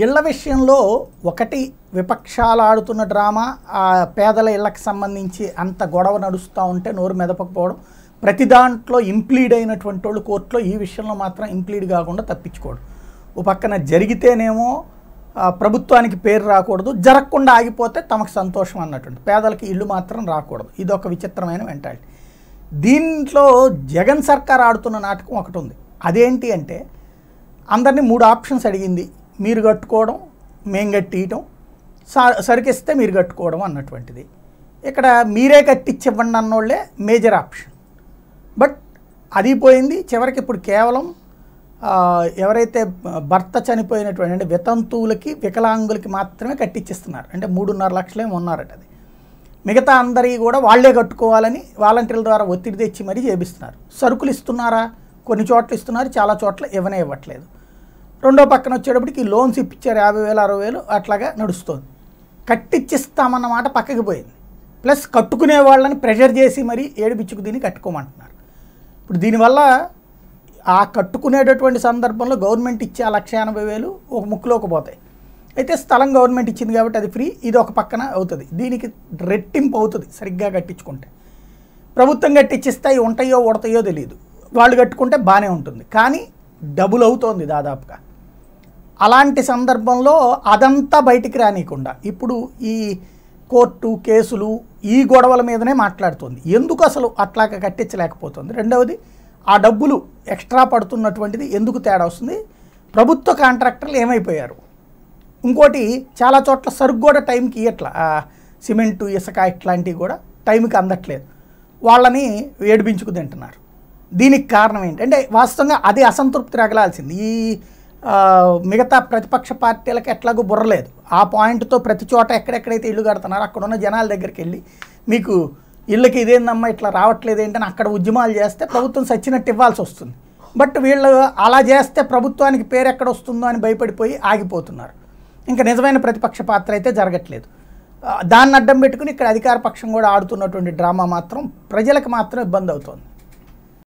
ఇళ్ల విషయంలో ఒకటి విపక్షాలు ఆడుతున్న డ్రామా ఆ పేదల ఇళ్లకు సంబంధించి అంత గొడవ నడుస్తూ ఉంటే నోరు మెదపకపోవడం ప్రతి దాంట్లో ఇంప్లీడ్ అయినటువంటి వాళ్ళు కోర్టులో ఈ విషయంలో మాత్రం ఇంప్లీడ్ కాకుండా తప్పించుకోవడం ఓ పక్కన జరిగితేనేమో ప్రభుత్వానికి పేరు రాకూడదు జరగకుండా ఆగిపోతే తమకు సంతోషం అన్నటువంటి పేదలకి ఇల్లు మాత్రం రాకూడదు ఇది ఒక విచిత్రమైన మెంటాలిటీ దీంట్లో జగన్ సర్కార్ ఆడుతున్న నాటకం ఒకటి ఉంది అదేంటి అంటే అందరినీ మూడు ఆప్షన్స్ అడిగింది మీరు కట్టుకోవడం మేము కట్టియటం సరికిస్తే మీరు కట్టుకోవడం అన్నటువంటిది ఇక్కడ మీరే కట్టించివ్వండి అన్నోళ్ళే మేజర్ ఆప్షన్ బట్ అది పోయింది చివరికి ఇప్పుడు కేవలం ఎవరైతే భర్త చనిపోయినటువంటి అంటే వితంతువులకి వికలాంగులకి మాత్రమే కట్టించిస్తున్నారు అంటే మూడున్నర లక్షలే ఉన్నారట అది మిగతా అందరి కూడా వాళ్లే కట్టుకోవాలని వాలంటీర్ల ద్వారా ఒత్తిడి తెచ్చి మరీ చేపిస్తున్నారు సరుకులు ఇస్తున్నారా కొన్ని చోట్ల ఇస్తున్నారు చాలా చోట్ల ఇవ్వనే ఇవ్వట్లేదు రెండో పక్కన వచ్చేటప్పటికి లోన్స్ ఇప్పించారు యాభై వేలు అరవై వేలు అట్లాగా నడుస్తుంది కట్టిచ్చిస్తామన్నమాట పక్కకి పోయింది ప్లస్ కట్టుకునే వాళ్ళని ప్రెషర్ చేసి మరీ ఏడిపించుకు దీన్ని కట్టుకోమంటున్నారు ఇప్పుడు దీనివల్ల ఆ కట్టుకునేటటువంటి సందర్భంలో గవర్నమెంట్ ఇచ్చే లక్ష ఎనభై వేలు ఒక ముక్కులోకి పోతాయి అయితే స్థలం గవర్నమెంట్ ఇచ్చింది కాబట్టి అది ఫ్రీ ఇది ఒక పక్కన అవుతుంది దీనికి రెట్టింపు అవుతుంది సరిగ్గా కట్టించుకుంటే ప్రభుత్వం కట్టించిస్తాయి ఉంటాయో ఉడతాయో తెలియదు వాళ్ళు కట్టుకుంటే బాగానే ఉంటుంది కానీ డబుల్ అవుతోంది దాదాపుగా అలాంటి సందర్భంలో అదంతా బయటికి రానియకుండా ఇప్పుడు ఈ కోర్టు కేసులు ఈ గొడవల మీదనే మాట్లాడుతుంది ఎందుకు అసలు అట్లాగా కట్టించలేకపోతుంది రెండవది ఆ డబ్బులు ఎక్స్ట్రా పడుతున్నటువంటిది ఎందుకు తేడా వస్తుంది ప్రభుత్వ కాంట్రాక్టర్లు ఏమైపోయారు ఇంకోటి చాలా చోట్ల సరుకు కూడా టైంకి ఇట్లా సిమెంటు ఇసుక ఇట్లాంటివి కూడా టైంకి అందట్లేదు వాళ్ళని ఏడిపించుకు తింటున్నారు దీనికి కారణం ఏంటంటే వాస్తవంగా అది అసంతృప్తి రగలాల్సింది ఈ మిగతా ప్రతిపక్ష పార్టీలకు ఎట్లాగూ బుర్రలేదు ఆ పాయింట్తో ప్రతి చోట ఎక్కడెక్కడైతే ఇల్లు కడుతున్నారో అక్కడ ఉన్న జనాల దగ్గరికి వెళ్ళి మీకు ఇళ్ళకి ఇదేందమ్మా ఇట్లా రావట్లేదు ఏంటని అక్కడ ఉద్యమాలు చేస్తే ప్రభుత్వం సచ్చినట్టు ఇవ్వాల్సి వస్తుంది బట్ వీళ్ళు అలా చేస్తే ప్రభుత్వానికి పేరు ఎక్కడ వస్తుందో అని భయపడిపోయి ఆగిపోతున్నారు ఇంకా నిజమైన ప్రతిపక్ష పాత్ర అయితే జరగట్లేదు దాన్ని అడ్డం పెట్టుకుని ఇక్కడ అధికార పక్షం కూడా ఆడుతున్నటువంటి డ్రామా మాత్రం ప్రజలకు మాత్రం ఇబ్బంది అవుతుంది